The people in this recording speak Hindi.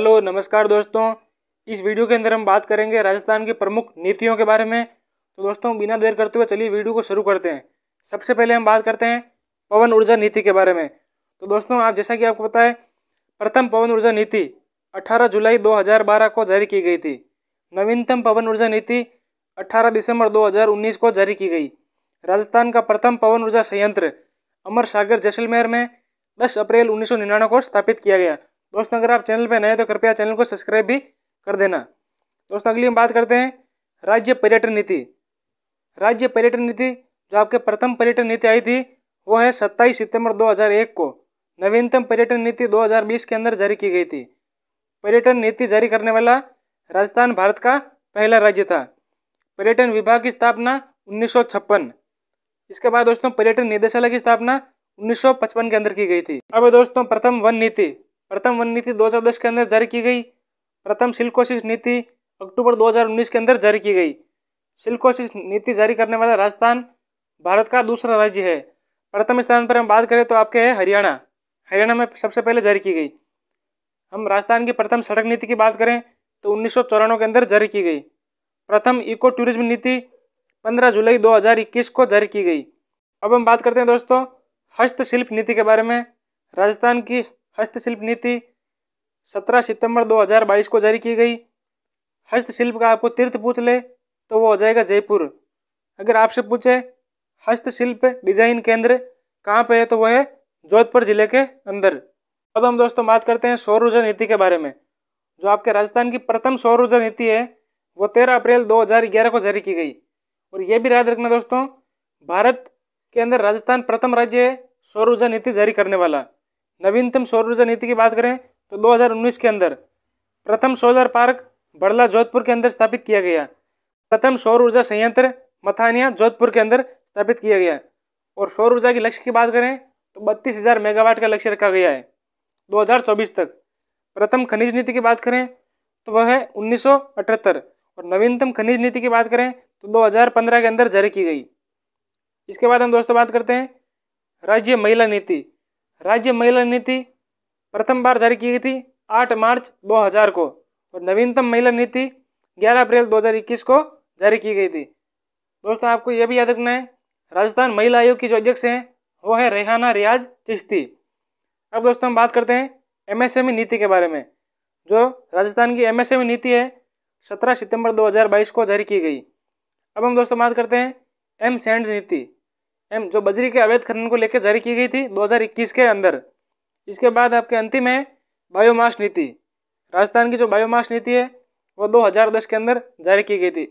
हेलो नमस्कार दोस्तों इस वीडियो के अंदर हम बात करेंगे राजस्थान की प्रमुख नीतियों के बारे में तो दोस्तों बिना देर करते हुए चलिए वीडियो को शुरू करते हैं सबसे पहले हम बात करते हैं पवन ऊर्जा नीति के बारे में तो दोस्तों आप जैसा कि आपको पता है प्रथम पवन ऊर्जा नीति 18 जुलाई 2012 को जारी की गई थी नवीनतम पवन ऊर्जा नीति अठारह दिसंबर दो को जारी की गई राजस्थान का प्रथम पवन ऊर्जा संयंत्र अमर सागर जैसलमेर में दस अप्रैल उन्नीस को स्थापित किया गया दोस्तों अगर आप चैनल पर नए तो कृपया चैनल को सब्सक्राइब भी कर देना दोस्तों अगली हम बात करते हैं राज्य पर्यटन नीति राज्य पर्यटन नीति जो आपके प्रथम पर्यटन नीति आई थी वो है सत्ताईस सितंबर 2001 को नवीनतम पर्यटन नीति 2020 के अंदर जारी की गई थी पर्यटन नीति जारी करने वाला राजस्थान भारत का पहला राज्य था पर्यटन विभाग की स्थापना उन्नीस इसके बाद दोस्तों पर्यटन निदेशालय की स्थापना 1955 के अंदर की गई थी अब दोस्तों प्रथम वन नीति प्रथम वन नीति 2010 के अंदर जारी की गई प्रथम सिल्कोसिस नीति अक्टूबर 2019 के अंदर जारी की गई सिल्कोसिस नीति जारी करने वाला राजस्थान भारत का दूसरा राज्य है प्रथम स्थान पर हम बात करें तो आपके है हरियाणा हरियाणा में सबसे पहले जारी की गई हम राजस्थान की प्रथम सड़क नीति की बात करें तो उन्नीस के अंदर जारी की गई प्रथम इको टूरिज्म नीति 15 जुलाई 2021 को जारी की गई अब हम बात करते हैं दोस्तों हस्तशिल्प नीति के बारे में राजस्थान की हस्तशिल्प नीति 17 सितंबर 2022 को जारी की गई हस्तशिल्प का आपको तीर्थ पूछ ले तो वो हो जाएगा जयपुर अगर आपसे पूछे हस्तशिल्प डिजाइन केंद्र कहाँ पे है तो वह है जोधपुर जिले के अंदर अब हम दोस्तों बात करते हैं सौर ऊर्जा नीति के बारे में जो आपके राजस्थान की प्रथम सौर ऊर्जा नीति है वो तेरह अप्रैल ग्यारह को जारी की गई और ये भी याद रखना दोस्तों भारत के अंदर राजस्थान प्रथम राज्य है सौर ऊर्जा नीति जारी करने वाला नवीनतम सौर ऊर्जा नीति की बात करें तो 2019 के अंदर प्रथम सोलर पार्क बड़ला जोधपुर के अंदर स्थापित किया गया प्रथम सौर ऊर्जा संयंत्र मथानिया जोधपुर के अंदर स्थापित किया गया और सौर ऊर्जा के लक्ष्य की बात करें तो बत्तीस हज़ार मेगावाट का लक्ष्य रखा गया है 2024 तक प्रथम खनिज नीति की बात करें तो वह है उन्नीस और नवीनतम खनिज नीति की बात करें तो 2015 के अंदर जारी की गई इसके बाद हम दोस्तों बात करते हैं राज्य महिला नीति राज्य महिला नीति प्रथम बार जारी की गई थी 8 मार्च 2000 को और नवीनतम महिला नीति 11 अप्रैल 2021 को जारी की गई थी दोस्तों आपको यह भी याद रखना है राजस्थान महिला आयोग की जो अध्यक्ष हैं वो है रेहाना रियाज चिश्ती अब दोस्तों हम बात करते हैं एमएसएमई नीति के बारे में जो राजस्थान की ई नीति है सत्रह सितंबर बाईस को जारी की गई अब हम दोस्तों बात करते हैं एम सैंड नीति एम जो बजरी के अवैध खनन को लेकर जारी की गई थी 2021 के अंदर इसके बाद आपके अंतिम है बायोमास नीति राजस्थान की जो बायोमास नीति है वो 2010 के अंदर जारी की गई थी